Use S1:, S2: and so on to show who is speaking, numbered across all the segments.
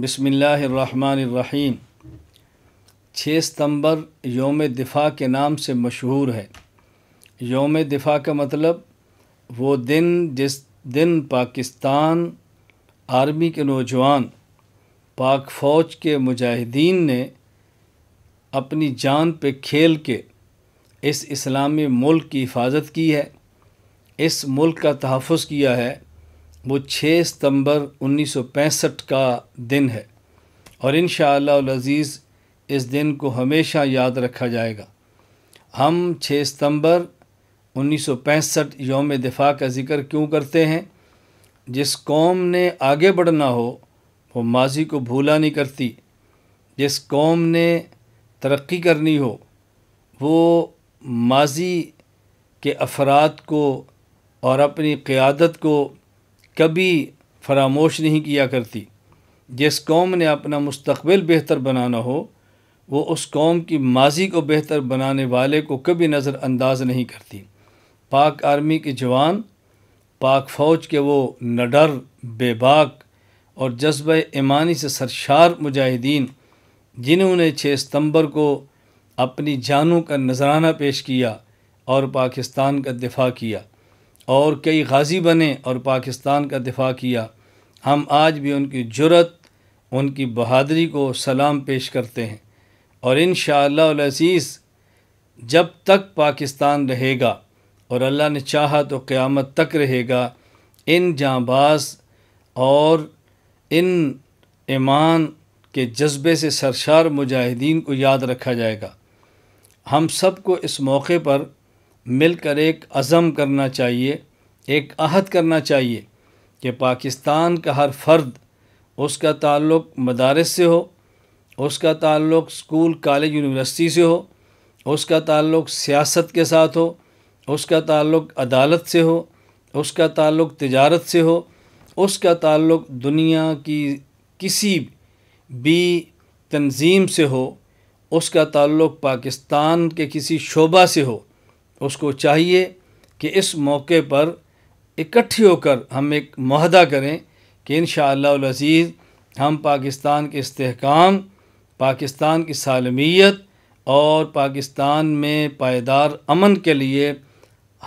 S1: بسم اللہ الرحمن الرحیم چھ ستمبر یوم دفاع کے نام سے مشہور ہے یوم دفاع کا مطلب وہ دن جس دن پاکستان آرمی کے نوجوان پاک فوج کے مجاہدین نے اپنی جان پہ کھیل کے اس اسلامی ملک کی حفاظت کی ہے اس ملک کا تحفظ کیا ہے وہ چھ ستمبر انیس سو پینسٹھ کا دن ہے اور ان شاء اللہ اس دن کو ہمیشہ یاد رکھا جائے گا ہم چھ ستمبر انیس سو پینسٹھ یوم دفاع کا ذکر کیوں کرتے ہیں جس قوم نے آگے بڑھنا ہو وہ ماضی کو بھولا نہیں کرتی جس قوم نے ترقی کرنی ہو وہ ماضی کے افراد کو اور اپنی قیادت کو کبھی فراموش نہیں کیا کرتی جس قوم نے اپنا مستقبل بہتر بنانا ہو وہ اس قوم کی ماضی کو بہتر بنانے والے کو کبھی نظر انداز نہیں کرتی پاک آرمی کے جوان پاک فوج کے وہ نڈر بے باک اور جذبہ ایمانی سے سرشار مجاہدین جنہوں نے چھ ستمبر کو اپنی جانوں کا نذرانہ پیش کیا اور پاکستان کا دفاع کیا اور کئی غازی بنے اور پاکستان کا دفاع کیا ہم آج بھی ان کی جرت ان کی بہادری کو سلام پیش کرتے ہیں اور ان شاء اللہ جب تک پاکستان رہے گا اور اللہ نے چاہا تو قیامت تک رہے گا ان جاں باز اور ان ایمان کے جذبے سے سرشار مجاہدین کو یاد رکھا جائے گا ہم سب کو اس موقع پر مل کر ایک عزم کرنا چاہیے ایک عہد کرنا چاہیے کہ پاکستان کا ہر فرد اس کا تعلق مدارس سے ہو اس کا تعلق اسکول کالج یونیورسٹی سے ہو اس کا تعلق سیاست کے ساتھ ہو اس کا تعلق عدالت سے ہو اس کا تعلق تجارت سے ہو اس کا تعلق دنیا کی کسی بھی تنظیم سے ہو اس کا تعلق پاکستان کے کسی شعبہ سے ہو اس کو چاہیے کہ اس موقع پر اکٹھی ہو کر ہم ایک معاہدہ کریں کہ ان شاء ہم پاکستان کے استحکام پاکستان کی سالمیت اور پاکستان میں پائیدار امن کے لیے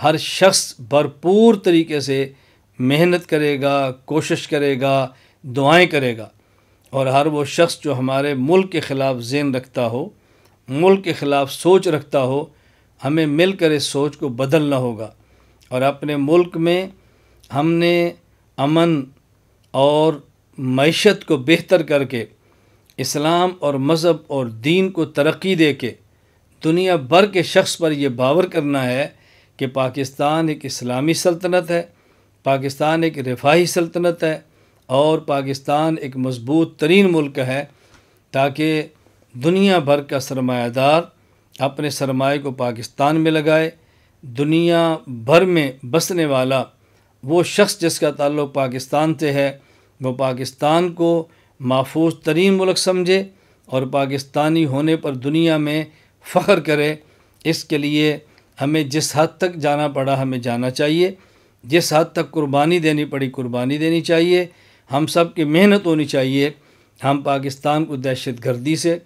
S1: ہر شخص بھرپور طریقے سے محنت کرے گا کوشش کرے گا دعائیں کرے گا اور ہر وہ شخص جو ہمارے ملک کے خلاف ذہن رکھتا ہو ملک کے خلاف سوچ رکھتا ہو ہمیں مل کر اس سوچ کو بدلنا ہوگا اور اپنے ملک میں ہم نے امن اور معیشت کو بہتر کر کے اسلام اور مذہب اور دین کو ترقی دے کے دنیا بھر کے شخص پر یہ باور کرنا ہے کہ پاکستان ایک اسلامی سلطنت ہے پاکستان ایک رفاہی سلطنت ہے اور پاکستان ایک مضبوط ترین ملک ہے تاکہ دنیا بھر کا سرمایہ دار اپنے سرمایہ کو پاکستان میں لگائے دنیا بھر میں بسنے والا وہ شخص جس کا تعلق پاکستان سے ہے وہ پاکستان کو محفوظ ترین ملک سمجھے اور پاکستانی ہونے پر دنیا میں فخر کرے اس کے لیے ہمیں جس حد تک جانا پڑا ہمیں جانا چاہیے جس حد تک قربانی دینی پڑی قربانی دینی چاہیے ہم سب کی محنت ہونی چاہیے ہم پاکستان کو دہشت گردی سے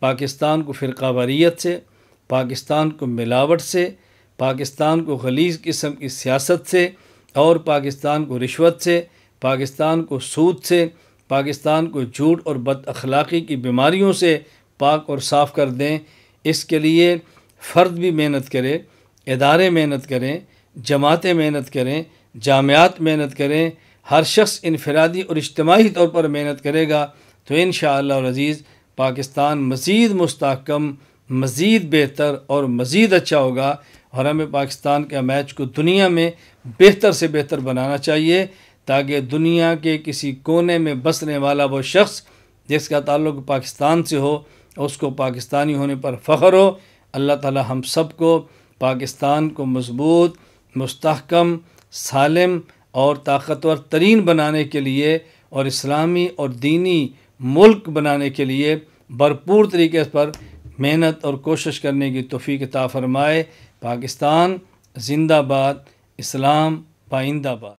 S1: پاکستان کو فرقہ واریت سے پاکستان کو ملاوٹ سے پاکستان کو غلیظ قسم کی سیاست سے اور پاکستان کو رشوت سے پاکستان کو سود سے پاکستان کو جھوٹ اور بد اخلاقی کی بیماریوں سے پاک اور صاف کر دیں اس کے لیے فرد بھی محنت کرے ادارے محنت کریں جماعتیں محنت کریں جامعات محنت کریں ہر شخص انفرادی اور اجتماعی طور پر محنت کرے گا تو انشاءاللہ شاء اللہ عزیز پاکستان مزید مستحکم مزید بہتر اور مزید اچھا ہوگا اور ہمیں پاکستان کے میچ کو دنیا میں بہتر سے بہتر بنانا چاہیے تاکہ دنیا کے کسی کونے میں بسنے والا وہ شخص جس کا تعلق پاکستان سے ہو اس کو پاکستانی ہونے پر فخر ہو اللہ تعالی ہم سب کو پاکستان کو مضبوط مستحکم سالم اور طاقتور ترین بنانے کے لیے اور اسلامی اور دینی ملک بنانے کے لیے بھرپور طریقے پر محنت اور کوشش کرنے کی توفیق فرمائے پاکستان زندہ باد اسلام پائندہ باد